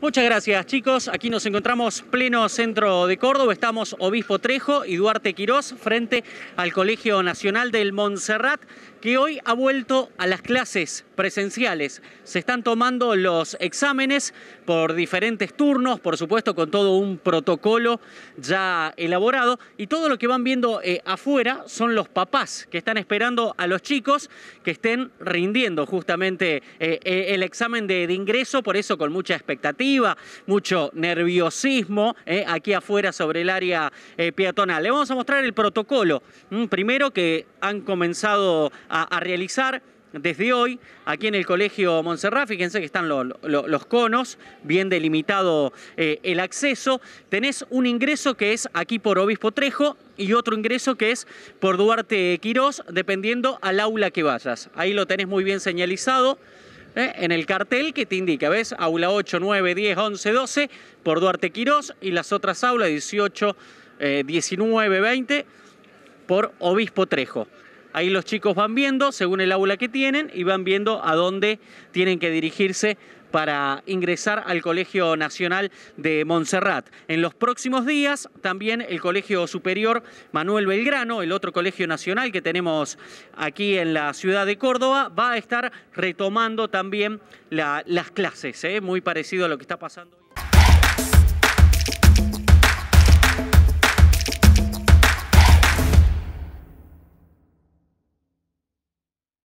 Muchas gracias chicos, aquí nos encontramos pleno centro de Córdoba, estamos Obispo Trejo y Duarte Quirós frente al Colegio Nacional del Montserrat que hoy ha vuelto a las clases presenciales. Se están tomando los exámenes por diferentes turnos, por supuesto con todo un protocolo ya elaborado y todo lo que van viendo eh, afuera son los papás que están esperando a los chicos que estén rindiendo justamente eh, eh, el examen de ingreso, por eso con mucha expectativa mucho nerviosismo eh, aquí afuera sobre el área eh, peatonal. Le vamos a mostrar el protocolo mm, primero que han comenzado a, realizar desde hoy aquí en el Colegio Montserrat. Fíjense que están los conos, bien delimitado eh, el acceso. Tenés un ingreso que es aquí por Obispo Trejo y otro ingreso que es por Duarte Quirós, dependiendo al aula que vayas. Ahí lo tenés muy bien señalizado. ¿eh? en el cartel que te indica, ¿ves? Aula 8, 9, 10, 11, 12 por Duarte Quirós y las otras aulas 18, 19, 20 por Obispo Trejo. Ahí los chicos van viendo según el aula que tienen y van viendo a dónde tienen que dirigirse para ingresar al Colegio Nacional de Montserrat. En los próximos días también el Colegio Superior Manuel Belgrano, el otro colegio nacional que tenemos aquí en la ciudad de Córdoba, va a estar retomando también las clases, ¿eh? muy parecido a lo que está pasando.